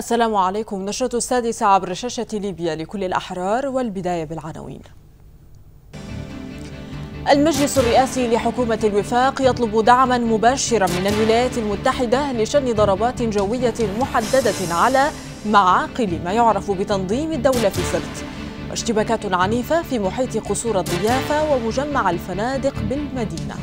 السلام عليكم نشرة السادسة عبر شاشة ليبيا لكل الأحرار والبداية بالعناوين المجلس الرئاسي لحكومة الوفاق يطلب دعما مباشرا من الولايات المتحدة لشن ضربات جوية محددة على معاقل ما يعرف بتنظيم الدولة في سرت واشتباكات عنيفة في محيط قصور الضيافة ومجمع الفنادق بالمدينة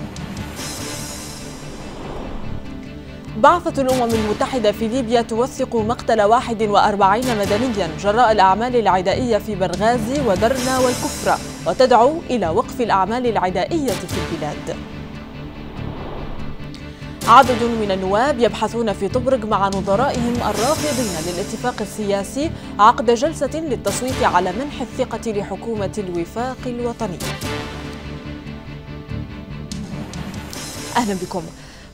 بعثة الأمم المتحدة في ليبيا توثق مقتل 41 مدنيا جراء الأعمال العدائية في بنغازي ودرنا والكفرة وتدعو إلى وقف الأعمال العدائية في البلاد عدد من النواب يبحثون في طبرق مع نظرائهم الرافضين للاتفاق السياسي عقد جلسة للتصويت على منح الثقة لحكومة الوفاق الوطني أهلا بكم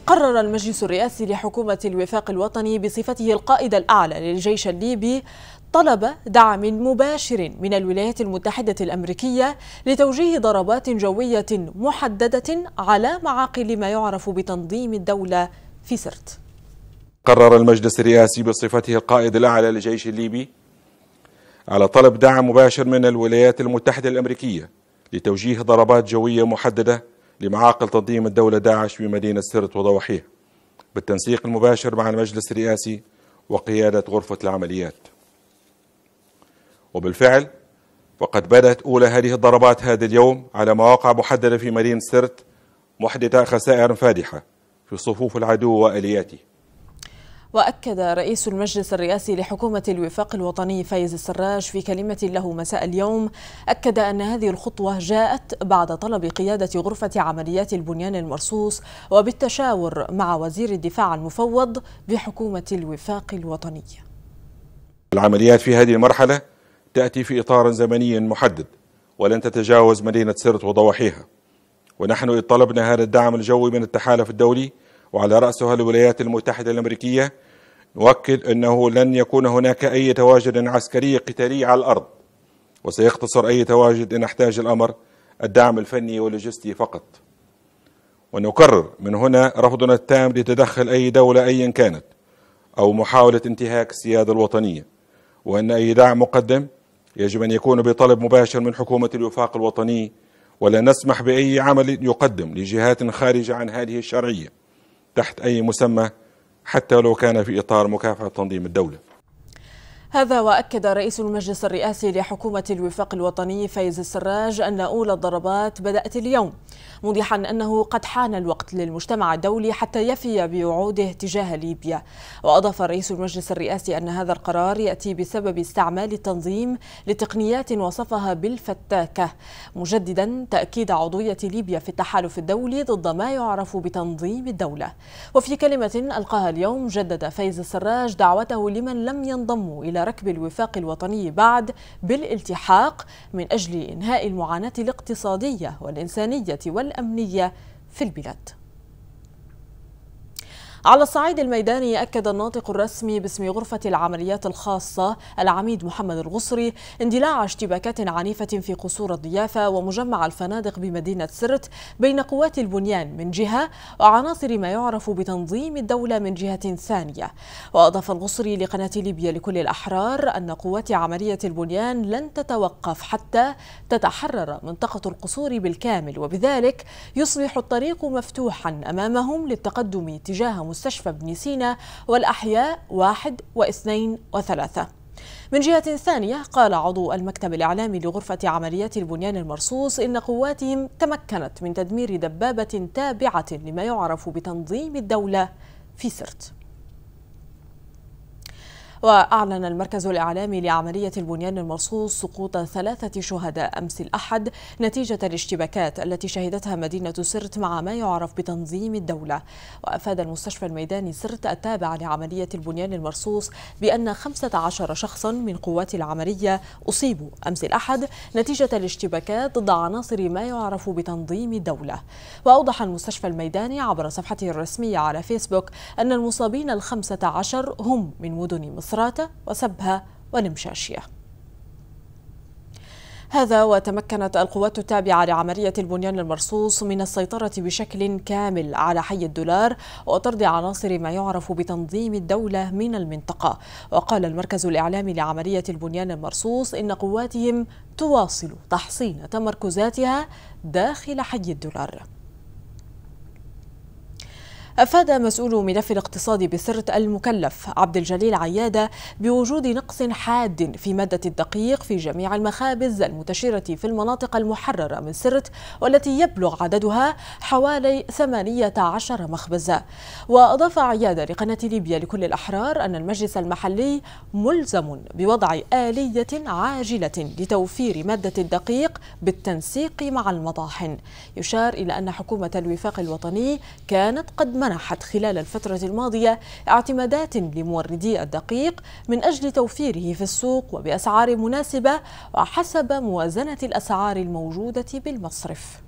قرر المجلس الرئاسي لحكومة الوفاق الوطني بصفته القائد الأعلى للجيش الليبي طلب دعم مباشر من الولايات المتحدة الأمريكية لتوجيه ضربات جوية محددة على معاقل ما يعرف بتنظيم الدولة في سرت قرر المجلس الرئاسي بصفته القائد الأعلى للجيش الليبي على طلب دعم مباشر من الولايات المتحدة الأمريكية لتوجيه ضربات جوية محددة لمعاقل تنظيم الدولة داعش بمدينة سرت وضواحيها بالتنسيق المباشر مع المجلس الرئاسي وقيادة غرفة العمليات وبالفعل وقد بدأت أولى هذه الضربات هذا اليوم على مواقع محددة في مدينة سرت محدثة خسائر فادحة في صفوف العدو وآلياته وأكد رئيس المجلس الرئاسي لحكومة الوفاق الوطني فايز السراج في كلمة له مساء اليوم أكد أن هذه الخطوة جاءت بعد طلب قيادة غرفة عمليات البنيان المرصوص وبالتشاور مع وزير الدفاع المفوض بحكومة الوفاق الوطني العمليات في هذه المرحلة تأتي في إطار زمني محدد ولن تتجاوز مدينة سرت وضواحيها ونحن إذ طلبنا هذا الدعم الجوي من التحالف الدولي وعلى رأسها الولايات المتحدة الأمريكية نؤكد أنه لن يكون هناك أي تواجد عسكري قتالي على الأرض وسيختصر أي تواجد إن احتاج الأمر الدعم الفني واللوجستي فقط ونكرر من هنا رفضنا التام لتدخل أي دولة أيا كانت أو محاولة انتهاك السيادة الوطنية وأن أي دعم مقدم يجب أن يكون بطلب مباشر من حكومة الوفاق الوطني ولا نسمح بأي عمل يقدم لجهات خارجة عن هذه الشرعية تحت أي مسمى حتى لو كان في إطار مكافحة تنظيم الدولة هذا وأكد رئيس المجلس الرئاسي لحكومة الوفاق الوطني فايز السراج أن أولى الضربات بدأت اليوم موضحا أنه قد حان الوقت للمجتمع الدولي حتى يفي بوعوده تجاه ليبيا وأضاف رئيس المجلس الرئاسي أن هذا القرار يأتي بسبب استعمال التنظيم لتقنيات وصفها بالفتاكة مجددا تأكيد عضوية ليبيا في التحالف الدولي ضد ما يعرف بتنظيم الدولة وفي كلمة ألقاها اليوم جدد فايز السراج دعوته لمن لم ينضموا إلى ركب الوفاق الوطني بعد بالالتحاق من أجل إنهاء المعاناة الاقتصادية والإنسانية وال الأمنية في البلاد على الصعيد الميداني أكد الناطق الرسمي باسم غرفة العمليات الخاصة العميد محمد الغصري اندلاع اشتباكات عنيفة في قصور الضيافة ومجمع الفنادق بمدينة سرت بين قوات البنيان من جهة وعناصر ما يعرف بتنظيم الدولة من جهة ثانية وأضاف الغصري لقناة ليبيا لكل الأحرار أن قوات عملية البنيان لن تتوقف حتى تتحرر منطقة القصور بالكامل وبذلك يصبح الطريق مفتوحا أمامهم للتقدم تجاه مستشفى ابن سينا والأحياء واحد واثنين وثلاثة من جهة ثانية قال عضو المكتب الإعلامي لغرفة عمليات البنيان المرصوص إن قواتهم تمكنت من تدمير دبابة تابعة لما يعرف بتنظيم الدولة في سرت وأعلن المركز الإعلامي لعملية البنيان المرصوص سقوط ثلاثة شهداء أمس الأحد نتيجة الاشتباكات التي شهدتها مدينة سرت مع ما يعرف بتنظيم الدولة وأفاد المستشفى الميداني سرت التابع لعملية البنيان المرصوص بأن 15 شخصا من قوات العملية أصيبوا أمس الأحد نتيجة الاشتباكات ضد عناصر ما يعرف بتنظيم الدولة وأوضح المستشفى الميداني عبر صفحته الرسمية على فيسبوك أن المصابين الخمسة عشر هم من مدن مصر مصراتة وسبها ونمشاشية هذا وتمكنت القوات التابعة لعملية البنيان المرصوص من السيطرة بشكل كامل على حي الدولار وطرد عناصر ما يعرف بتنظيم الدولة من المنطقة وقال المركز الإعلامي لعملية البنيان المرصوص إن قواتهم تواصل تحصين تمركزاتها داخل حي الدولار أفاد مسؤول ملف الاقتصاد بسرت المكلف عبد الجليل عيادة بوجود نقص حاد في مادة الدقيق في جميع المخابز المنتشرة في المناطق المحررة من سرت والتي يبلغ عددها حوالي 18 مخبزا وأضاف عيادة لقناة ليبيا لكل الأحرار أن المجلس المحلي ملزم بوضع آلية عاجلة لتوفير مادة الدقيق بالتنسيق مع المطاحن يشار إلى أن حكومة الوفاق الوطني كانت قد منحت خلال الفترة الماضية اعتمادات لموردي الدقيق من أجل توفيره في السوق وبأسعار مناسبة وحسب موازنة الأسعار الموجودة بالمصرف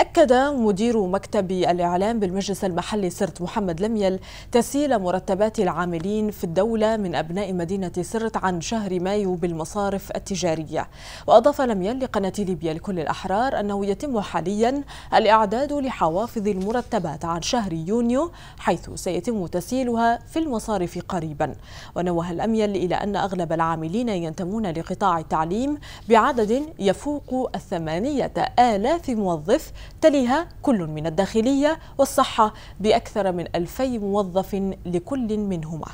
أكد مدير مكتب الإعلام بالمجلس المحلي سرت محمد لميل تسهيل مرتبات العاملين في الدولة من أبناء مدينة سرت عن شهر مايو بالمصارف التجارية وأضاف لميل لقناة ليبيا لكل الأحرار أنه يتم حاليا الإعداد لحوافظ المرتبات عن شهر يونيو حيث سيتم تسهيلها في المصارف قريبا ونوه الأميل إلى أن أغلب العاملين ينتمون لقطاع التعليم بعدد يفوق الثمانية آلاف موظف تليها كل من الداخلية والصحة بأكثر من ألفي موظف لكل منهما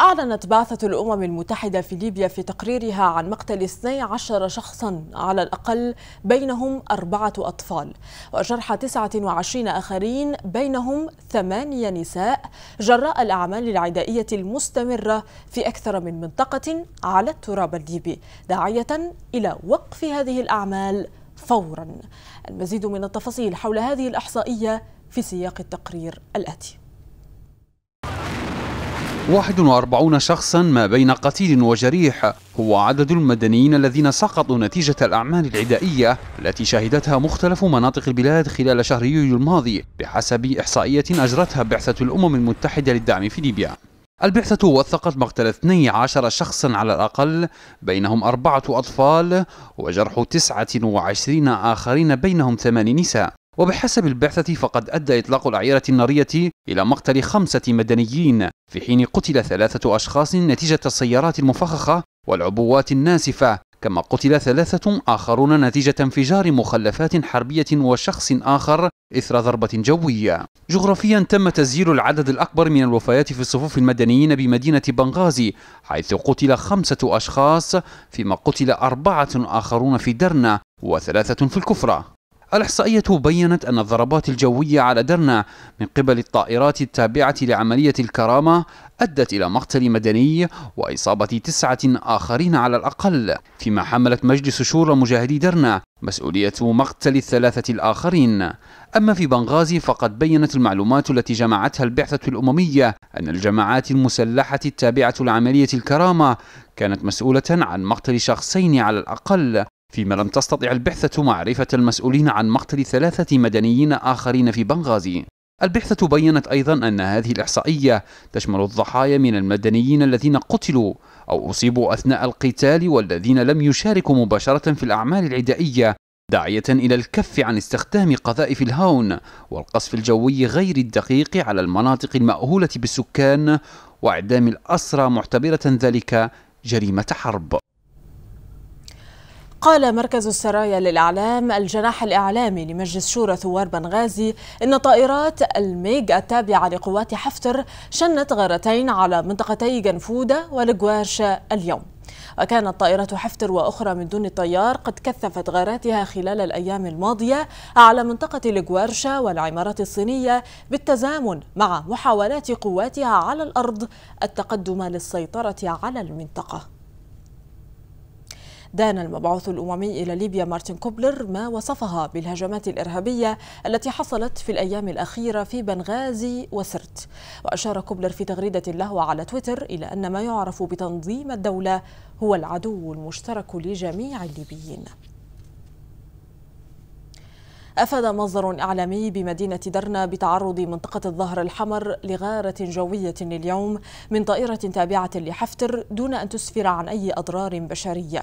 أعلنت بعثة الأمم المتحدة في ليبيا في تقريرها عن مقتل 12 شخصا على الأقل بينهم أربعة أطفال وجرح 29 آخرين بينهم ثمانية نساء جراء الأعمال العدائية المستمرة في أكثر من منطقة على التراب الليبي داعية إلى وقف هذه الأعمال فورا المزيد من التفاصيل حول هذه الإحصائية في سياق التقرير الآتي 41 شخصا ما بين قتيل وجريح هو عدد المدنيين الذين سقطوا نتيجة الأعمال العدائية التي شهدتها مختلف مناطق البلاد خلال شهر يوليو الماضي بحسب إحصائية أجرتها بعثة الأمم المتحدة للدعم في ليبيا البعثة وثقت مقتل 12 شخصا على الأقل بينهم أربعة أطفال وجرح 29 آخرين بينهم ثمان نساء وبحسب البعثة فقد أدى إطلاق الأعيرة النارية إلى مقتل خمسة مدنيين في حين قتل ثلاثة أشخاص نتيجة السيارات المفخخة والعبوات الناسفة كما قتل ثلاثة آخرون نتيجة انفجار مخلفات حربية وشخص آخر إثر ضربة جوية جغرافيا تم تسجيل العدد الأكبر من الوفيات في الصفوف المدنيين بمدينة بنغازي حيث قتل خمسة أشخاص فيما قتل أربعة آخرون في درنا وثلاثة في الكفرة الإحصائية بيّنت أن الضربات الجوية على درنا من قبل الطائرات التابعة لعملية الكرامة أدت إلى مقتل مدني وإصابة تسعة آخرين على الأقل فيما حملت مجلس شورى مجاهدي درنا مسؤولية مقتل الثلاثة الآخرين أما في بنغازي فقد بيّنت المعلومات التي جمعتها البعثة الأممية أن الجماعات المسلحة التابعة لعملية الكرامة كانت مسؤولة عن مقتل شخصين على الأقل فيما لم تستطع البعثة معرفة المسؤولين عن مقتل ثلاثة مدنيين آخرين في بنغازي البعثة بيّنت أيضا أن هذه الإحصائية تشمل الضحايا من المدنيين الذين قتلوا أو أصيبوا أثناء القتال والذين لم يشاركوا مباشرة في الأعمال العدائية داعية إلى الكف عن استخدام قذائف الهون والقصف الجوي غير الدقيق على المناطق المأهولة بالسكان وإعدام الأسرى معتبرة ذلك جريمة حرب قال مركز السرايا للإعلام الجناح الإعلامي لمجلس شورى ثوار بنغازي إن طائرات الميغ التابعة لقوات حفتر شنت غارتين على منطقتي جنفودة ولجوارش اليوم وكانت طائرة حفتر وأخرى من دون الطيار قد كثفت غاراتها خلال الأيام الماضية على منطقة الجوارشة والعمارة الصينية بالتزامن مع محاولات قواتها على الأرض التقدم للسيطرة على المنطقة دان المبعوث الأممي إلى ليبيا مارتن كوبلر ما وصفها بالهجمات الإرهابية التي حصلت في الأيام الأخيرة في بنغازي وسرت وأشار كوبلر في تغريدة له على تويتر إلى أن ما يعرف بتنظيم الدولة هو العدو المشترك لجميع الليبيين أفاد مصدر إعلامي بمدينة درنا بتعرض منطقة الظهر الحمر لغارة جوية اليوم من طائرة تابعة لحفتر دون أن تسفر عن أي أضرار بشرية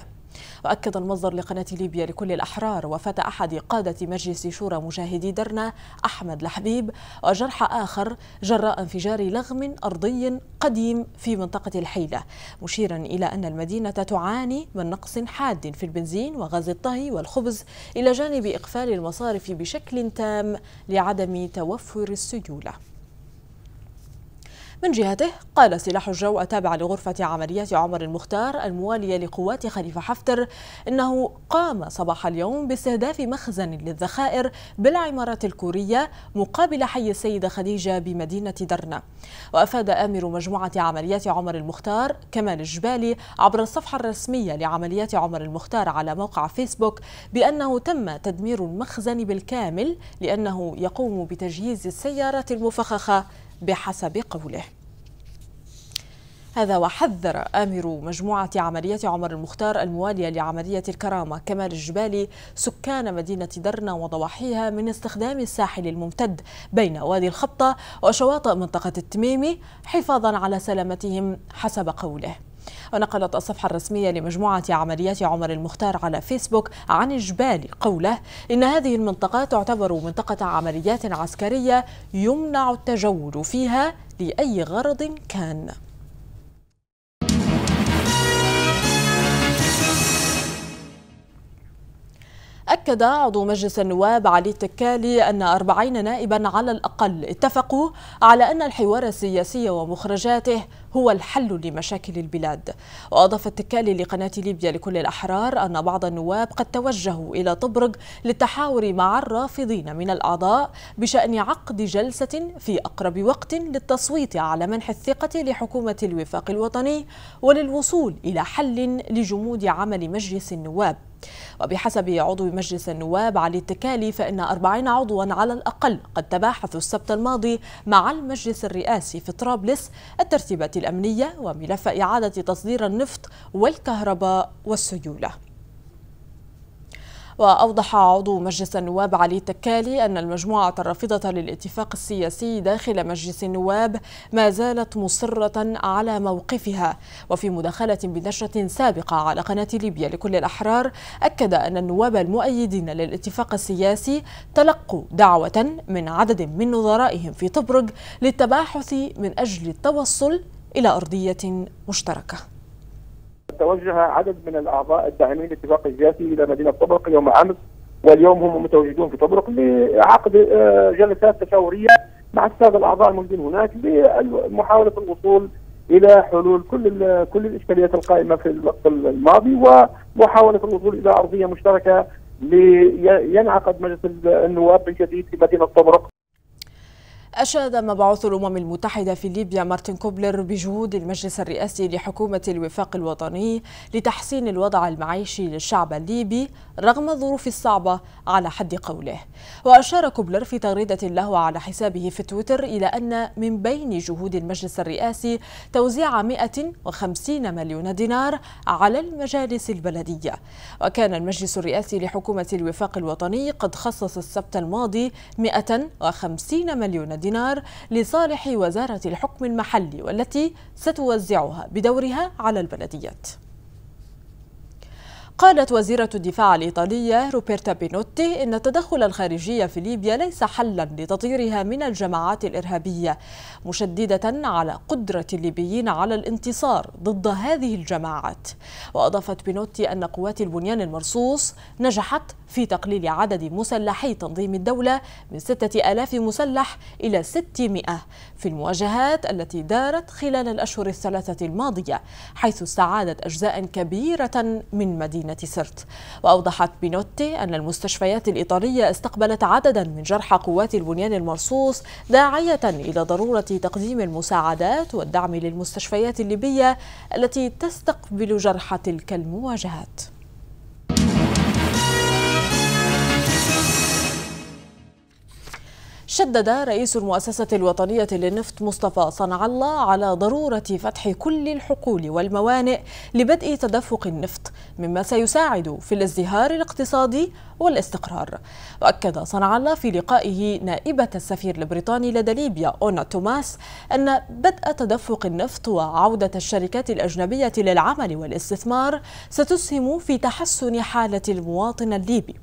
وأكد المصدر لقناة ليبيا لكل الأحرار وفاة أحد قادة مجلس شورى مجاهدي درنا أحمد لحبيب وجرح آخر جراء انفجار لغم أرضي قديم في منطقة الحيلة مشيرا إلى أن المدينة تعاني من نقص حاد في البنزين وغاز الطهي والخبز إلى جانب إقفال المصارف بشكل تام لعدم توفر السيولة من جهته قال سلاح الجو التابع لغرفة عمليات عمر المختار الموالية لقوات خليفة حفتر إنه قام صباح اليوم باستهداف مخزن للذخائر بالعمارة الكورية مقابل حي السيدة خديجة بمدينة درنا وأفاد آمر مجموعة عمليات عمر المختار كمال الجبالي عبر الصفحة الرسمية لعمليات عمر المختار على موقع فيسبوك بأنه تم تدمير المخزن بالكامل لأنه يقوم بتجهيز السيارات المفخخة بحسب قوله هذا وحذر آمر مجموعة عملية عمر المختار الموالية لعملية الكرامة كمال الجبالي سكان مدينة درنا وضواحيها من استخدام الساحل الممتد بين وادي الخطة وشواطئ منطقة التميمي حفاظا على سلامتهم حسب قوله ونقلت الصفحة الرسمية لمجموعة عمليات عمر المختار على فيسبوك عن إجبال قوله إن هذه المنطقة تعتبر منطقة عمليات عسكرية يمنع التجول فيها لأي غرض كان أكد عضو مجلس النواب علي التكالي أن 40 نائبا على الأقل اتفقوا على أن الحوار السياسي ومخرجاته هو الحل لمشاكل البلاد وأضاف التكالي لقناة ليبيا لكل الأحرار أن بعض النواب قد توجهوا إلى طبرق للتحاور مع الرافضين من الأعضاء بشأن عقد جلسة في أقرب وقت للتصويت على منح الثقة لحكومة الوفاق الوطني وللوصول إلى حل لجمود عمل مجلس النواب وبحسب عضو مجلس النواب علي التكالي فإن أربعين عضوا على الأقل قد تباحثوا السبت الماضي مع المجلس الرئاسي في طرابلس الترتيبات الأمنية وملف إعادة تصدير النفط والكهرباء والسيولة وأوضح عضو مجلس النواب علي التكالي أن المجموعة الرافضة للاتفاق السياسي داخل مجلس النواب ما زالت مصرة على موقفها وفي مداخلة بنشرة سابقة على قناة ليبيا لكل الأحرار أكد أن النواب المؤيدين للاتفاق السياسي تلقوا دعوة من عدد من نظرائهم في طبرق للتباحث من أجل التوصل إلى أرضية مشتركة توجه عدد من الاعضاء الداعمين لاتفاق الجاسي الى مدينه طبرق يوم امس واليوم هم متواجدون في طبرق لعقد آه، جلسات تشاوريه مع الساده الاعضاء الموجودين هناك لمحاوله الوصول الى حلول كل كل الاشكاليات القائمه في الوقت الماضي ومحاوله الوصول الى ارضيه مشتركه لينعقد مجلس النواب الجديد في مدينه طبرق أشاد مبعوث الأمم المتحدة في ليبيا مارتن كوبلر بجهود المجلس الرئاسي لحكومة الوفاق الوطني لتحسين الوضع المعيشي للشعب الليبي رغم الظروف الصعبة على حد قوله وأشار كوبلر في تغريدة له على حسابه في تويتر إلى أن من بين جهود المجلس الرئاسي توزيع 150 مليون دينار على المجالس البلدية وكان المجلس الرئاسي لحكومة الوفاق الوطني قد خصص السبت الماضي 150 مليون دينار دينار لصالح وزارة الحكم المحلي والتي ستوزعها بدورها على البلديات قالت وزيرة الدفاع الإيطالية روبرتا بينوتي إن التدخل الخارجي في ليبيا ليس حلا لتطييرها من الجماعات الإرهابية مشددة على قدرة الليبيين على الانتصار ضد هذه الجماعات وأضافت بينوتي أن قوات البنيان المرصوص نجحت في تقليل عدد مسلحي تنظيم الدولة من 6000 مسلح إلى 600 في المواجهات التي دارت خلال الأشهر الثلاثة الماضية حيث استعادت أجزاء كبيرة من مدينة سرت وأوضحت بينوتي أن المستشفيات الإيطالية استقبلت عددا من جرحى قوات البنيان المرصوص داعية إلى ضرورة تقديم المساعدات والدعم للمستشفيات الليبية التي تستقبل جرحى تلك المواجهات شدد رئيس المؤسسة الوطنية للنفط مصطفى صنع الله على ضرورة فتح كل الحقول والموانئ لبدء تدفق النفط مما سيساعد في الازدهار الاقتصادي والاستقرار وأكد صنع الله في لقائه نائبة السفير البريطاني لدى ليبيا أونا توماس أن بدء تدفق النفط وعودة الشركات الأجنبية للعمل والاستثمار ستسهم في تحسن حالة المواطن الليبي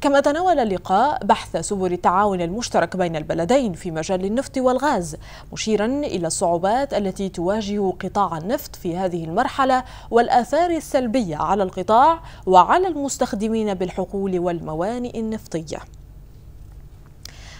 كما تناول اللقاء بحث سبل التعاون المشترك بين البلدين في مجال النفط والغاز مشيرا إلى الصعوبات التي تواجه قطاع النفط في هذه المرحلة والآثار السلبية على القطاع وعلى المستخدمين بالحقول والموانئ النفطية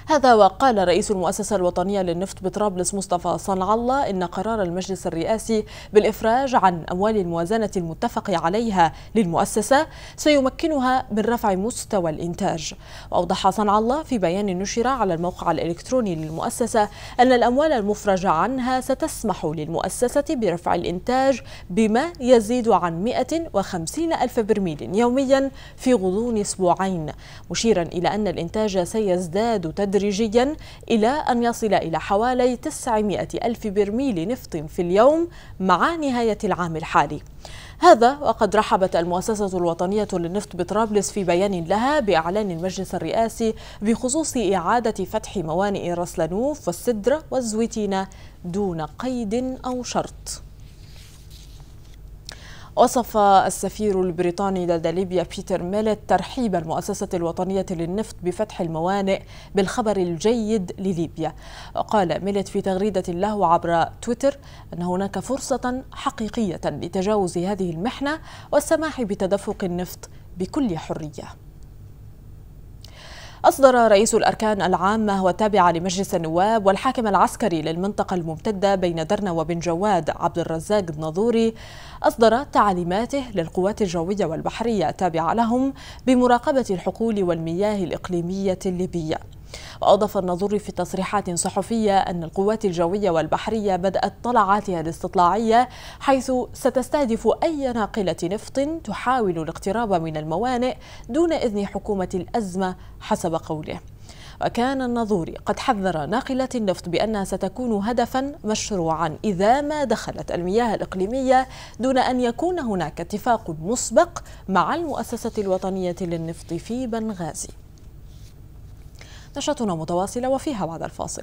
هذا وقال رئيس المؤسسة الوطنية للنفط بطرابلس مصطفى صنع الله إن قرار المجلس الرئاسي بالإفراج عن أموال الموازنة المتفق عليها للمؤسسة سيمكنها من رفع مستوى الإنتاج وأوضح صنع الله في بيان نشر على الموقع الإلكتروني للمؤسسة أن الأموال المفرجة عنها ستسمح للمؤسسة برفع الإنتاج بما يزيد عن 150 ألف برميل يوميا في غضون أسبوعين مشيرا إلى أن الإنتاج سيزداد تدريجيا تدريجيا إلى أن يصل إلى حوالي 900 ألف برميل نفط في اليوم مع نهاية العام الحالي هذا وقد رحبت المؤسسة الوطنية للنفط بطرابلس في بيان لها بإعلان المجلس الرئاسي بخصوص إعادة فتح موانئ رسلنوف والسدرة والزويتينة دون قيد أو شرط وصف السفير البريطاني لدى ليبيا بيتر ميلت ترحيب المؤسسة الوطنية للنفط بفتح الموانئ بالخبر الجيد لليبيا وقال ميلت في تغريدة له عبر تويتر أن هناك فرصة حقيقية لتجاوز هذه المحنة والسماح بتدفق النفط بكل حريه أصدر رئيس الأركان العامة والتابعة لمجلس النواب والحاكم العسكري للمنطقة الممتدة بين درنا وبن جواد عبد الرزاق الناظوري أصدر تعليماته للقوات الجوية والبحرية التابعة لهم بمراقبة الحقول والمياه الإقليمية الليبية وأضاف الناظوري في تصريحات صحفية أن القوات الجوية والبحرية بدأت طلعاتها الاستطلاعية حيث ستستهدف أي ناقلة نفط تحاول الاقتراب من الموانئ دون إذن حكومة الأزمة حسب قوله وكان النظوري قد حذر ناقلة النفط بأنها ستكون هدفا مشروعا إذا ما دخلت المياه الإقليمية دون أن يكون هناك اتفاق مسبق مع المؤسسة الوطنية للنفط في بنغازي نشاطنا متواصلة وفيها بعد الفاصل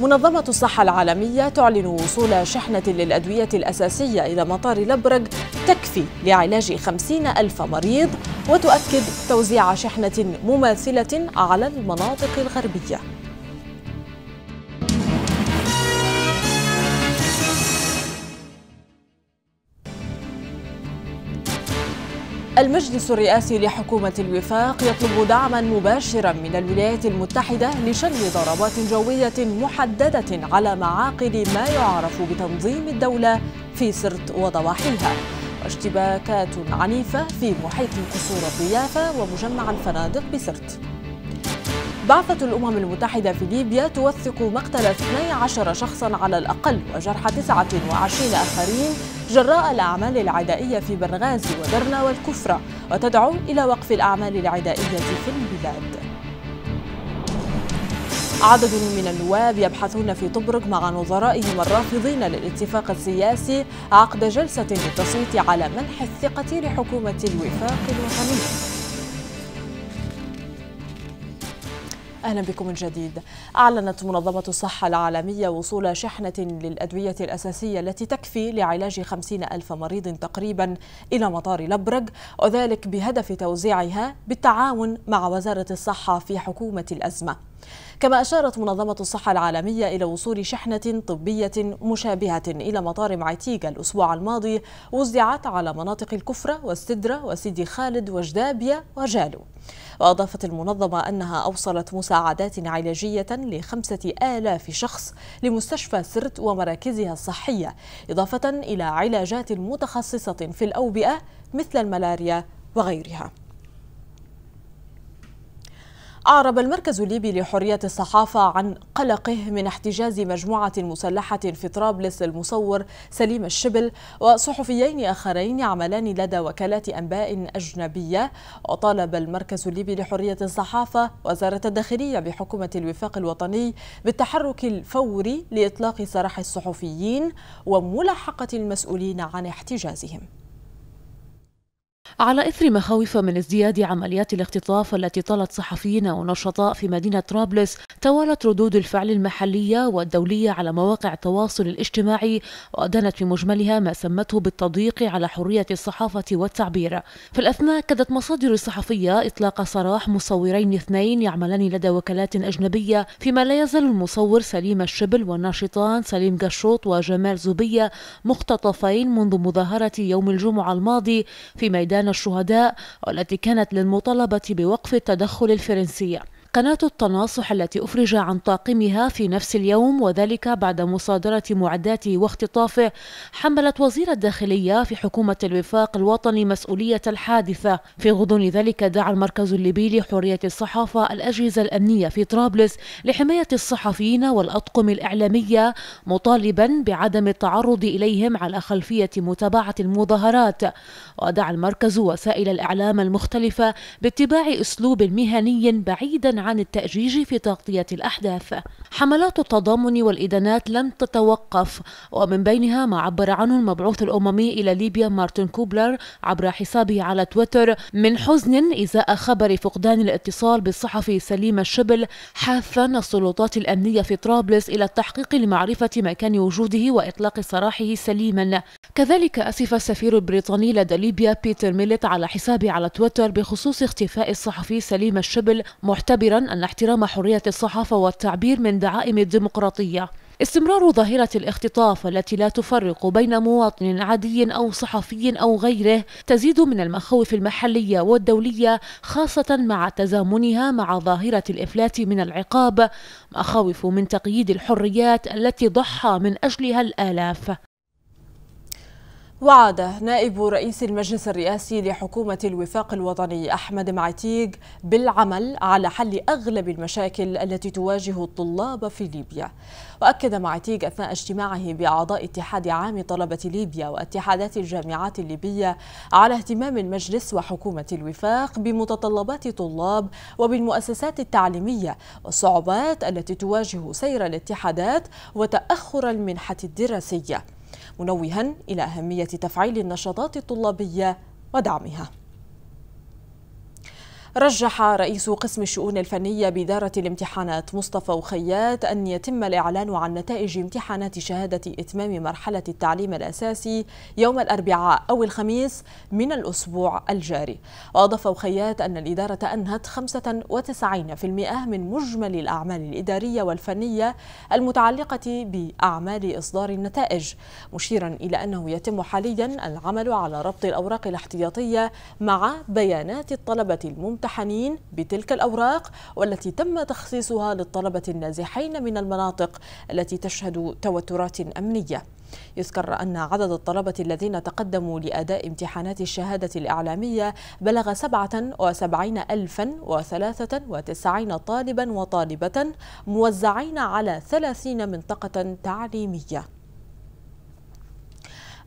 منظمة الصحة العالمية تعلن وصول شحنة للأدوية الأساسية إلى مطار لبرج تكفي لعلاج خمسين ألف مريض وتؤكد توزيع شحنة مماثلة على المناطق الغربية المجلس الرئاسي لحكومة الوفاق يطلب دعما مباشرا من الولايات المتحدة لشن ضربات جوية محددة على معاقل ما يعرف بتنظيم الدولة في سرت وضواحيها واشتباكات عنيفة في محيط قصور الضيافة ومجمع الفنادق بسرت بعثة الأمم المتحدة في ليبيا توثق مقتل 12 شخصا على الأقل وجرح 29 آخرين جراء الأعمال العدائية في بنغازي ودرنا والكفرة وتدعو إلى وقف الأعمال العدائية في البلاد عدد من النواب يبحثون في طبرق مع نظرائهم الرافضين للاتفاق السياسي عقد جلسة للتصويت على منح الثقة لحكومة الوفاق الوطني أهلا بكم من جديد أعلنت منظمة الصحة العالمية وصول شحنة للأدوية الأساسية التي تكفي لعلاج 50 ألف مريض تقريبا إلى مطار لبرج وذلك بهدف توزيعها بالتعاون مع وزارة الصحة في حكومة الأزمة كما أشارت منظمة الصحة العالمية إلى وصول شحنة طبية مشابهة إلى مطار معتيجا الأسبوع الماضي وزعت على مناطق الكفرة والسدرة وسيدي خالد وجدابيا وجالو وأضافت المنظمة أنها أوصلت مساعدات علاجية لخمسة آلاف شخص لمستشفى سرت ومراكزها الصحية إضافة إلى علاجات متخصصة في الأوبئة مثل الملاريا وغيرها أعرب المركز الليبي لحرية الصحافة عن قلقه من احتجاز مجموعة مسلحة في طرابلس للمصور سليم الشبل وصحفيين آخرين يعملان لدى وكالات أنباء أجنبية وطالب المركز الليبي لحرية الصحافة وزارة الداخلية بحكومة الوفاق الوطني بالتحرك الفوري لإطلاق سراح الصحفيين وملاحقة المسؤولين عن احتجازهم على إثر مخاوف من ازدياد عمليات الاختطاف التي طالت صحفيين ونشطاء في مدينة طرابلس توالت ردود الفعل المحلية والدولية على مواقع التواصل الاجتماعي وأدانت في مجملها ما سمته بالتضييق على حرية الصحافة والتعبير في الأثناء كدت مصادر صحفية إطلاق سراح مصورين اثنين يعملان لدى وكالات أجنبية فيما لا يزال المصور سليم الشبل والناشطان سليم قشوط وجمال زبية مختطفين منذ مظاهرة يوم الجمعة الماضي في ميدان ميدان الشهداء والتي كانت للمطالبة بوقف التدخل الفرنسي قناة التناصح التي أفرج عن طاقمها في نفس اليوم وذلك بعد مصادرة معداته واختطافه حملت وزير الداخلية في حكومة الوفاق الوطني مسؤولية الحادثة في غضون ذلك دعا المركز الليبي لحرية الصحافة الأجهزة الأمنية في طرابلس لحماية الصحفيين والأطقم الإعلامية مطالبا بعدم التعرض إليهم على خلفية متابعة المظاهرات ودعا المركز وسائل الإعلام المختلفة باتباع أسلوب مهني بعيدا عن التأجيج في تغطية الأحداث حملات التضامن والإدانات لم تتوقف ومن بينها ما عبر عنه المبعوث الأممي إلى ليبيا مارتن كوبلر عبر حسابه على تويتر من حزن إزاء خبر فقدان الاتصال بالصحفي سليم الشبل حافا السلطات الأمنية في طرابلس إلى التحقيق لمعرفة مكان وجوده وإطلاق سراحه سليما كذلك أسف السفير البريطاني لدى ليبيا بيتر ميلت على حسابه على تويتر بخصوص اختفاء الصحفي سليم الشبل محتبس معتبرا أن احترام حرية الصحافة والتعبير من دعائم الديمقراطية استمرار ظاهرة الاختطاف التي لا تفرق بين مواطن عادي أو صحفي أو غيره تزيد من المخاوف المحلية والدولية خاصة مع تزامنها مع ظاهرة الإفلات من العقاب مخاوف من تقييد الحريات التي ضحى من أجلها الآلاف وعد نائب رئيس المجلس الرئاسي لحكومة الوفاق الوطني أحمد معتيق بالعمل على حل أغلب المشاكل التي تواجه الطلاب في ليبيا وأكد معتيق أثناء اجتماعه بأعضاء اتحاد عام طلبة ليبيا واتحادات الجامعات الليبية على اهتمام المجلس وحكومة الوفاق بمتطلبات طلاب وبالمؤسسات التعليمية والصعوبات التي تواجه سير الاتحادات وتأخر المنحة الدراسية منوها إلى أهمية تفعيل النشاطات الطلابية ودعمها رجح رئيس قسم الشؤون الفنية بإدارة الامتحانات مصطفى وخيات أن يتم الإعلان عن نتائج امتحانات شهادة إتمام مرحلة التعليم الأساسي يوم الأربعاء أو الخميس من الأسبوع الجاري وأضاف وخيات أن الإدارة أنهت 95% من مجمل الأعمال الإدارية والفنية المتعلقة بأعمال إصدار النتائج مشيرا إلى أنه يتم حاليا العمل على ربط الأوراق الاحتياطية مع بيانات الطلبة الممتحنة الممتحنين بتلك الأوراق والتي تم تخصيصها للطلبة النازحين من المناطق التي تشهد توترات أمنية يذكر أن عدد الطلبة الذين تقدموا لأداء امتحانات الشهادة الإعلامية بلغ 77093 طالبا وطالبة موزعين على 30 منطقة تعليمية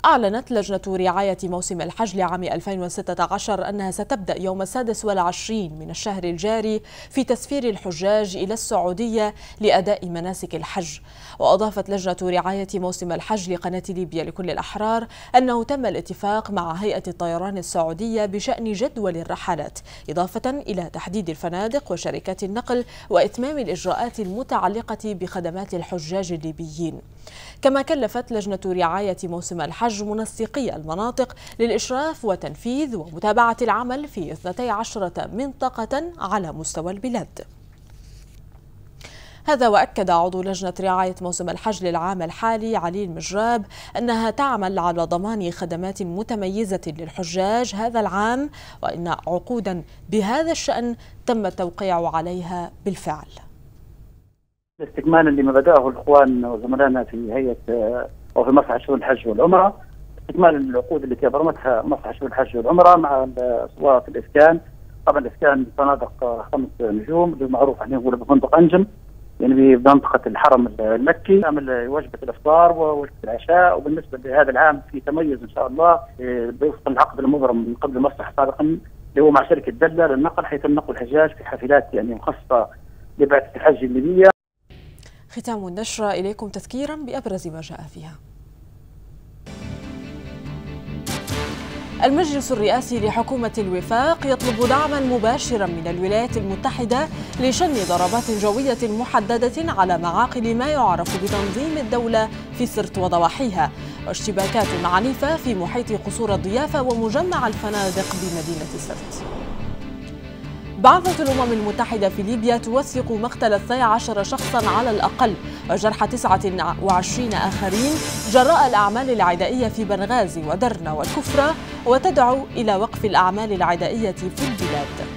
أعلنت لجنة رعاية موسم الحج لعام 2016 أنها ستبدأ يوم السادس والعشرين من الشهر الجاري في تسفير الحجاج إلى السعودية لأداء مناسك الحج وأضافت لجنة رعاية موسم الحج لقناة ليبيا لكل الأحرار أنه تم الاتفاق مع هيئة الطيران السعودية بشأن جدول الرحلات إضافة إلى تحديد الفنادق وشركات النقل وإتمام الإجراءات المتعلقة بخدمات الحجاج الليبيين كما كلفت لجنة رعاية موسم الحج إزعاج منسقي المناطق للإشراف وتنفيذ ومتابعة العمل في 12 منطقة على مستوى البلاد هذا وأكد عضو لجنة رعاية موسم الحج للعام الحالي علي المجراب أنها تعمل على ضمان خدمات متميزة للحجاج هذا العام وأن عقودا بهذا الشأن تم التوقيع عليها بالفعل استكمالا لما بدأه الإخوان وزملائنا في هيئة او في مصلحه شؤون الحج والعمره استكمال العقود التي ابرمتها مصلحه شؤون الحج والعمره مع صوره الاسكان طبعا الاسكان فنادق خمس نجوم المعروف احنا يعني نقول بفندق انجم يعني بمنطقه الحرم المكي عمل وجبه الافطار ووجبه العشاء وبالنسبه لهذا العام في تميز ان شاء الله آه، بوفق العقد المبرم من قبل المصلحه سابقا اللي هو مع شركه دله للنقل حيث نقل الحجاج في حافلات يعني مخصصه لبعثه الحج الليبيه ختام النشرة إليكم تذكيرا بأبرز ما جاء فيها المجلس الرئاسي لحكومة الوفاق يطلب دعما مباشرا من الولايات المتحدة لشن ضربات جوية محددة على معاقل ما يعرف بتنظيم الدولة في سرت وضواحيها واشتباكات عنيفة في محيط قصور الضيافة ومجمع الفنادق بمدينة سرت بعثة الأمم المتحدة في ليبيا توثق مقتل 12 شخصا على الأقل وجرح 29 آخرين جراء الأعمال العدائية في بنغازي ودرنا والكفرة وتدعو إلى وقف الأعمال العدائية في البلاد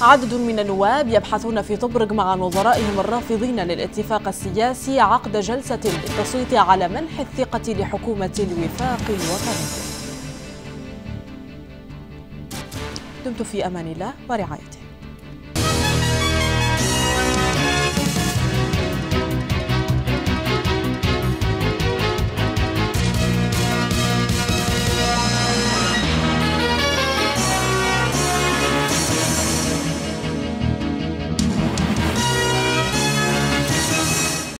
عدد من النواب يبحثون في طبرق مع نظرائهم الرافضين للاتفاق السياسي عقد جلسة للتصويت على منح الثقة لحكومة الوفاق الوطني دمتم في أمان الله ورعايته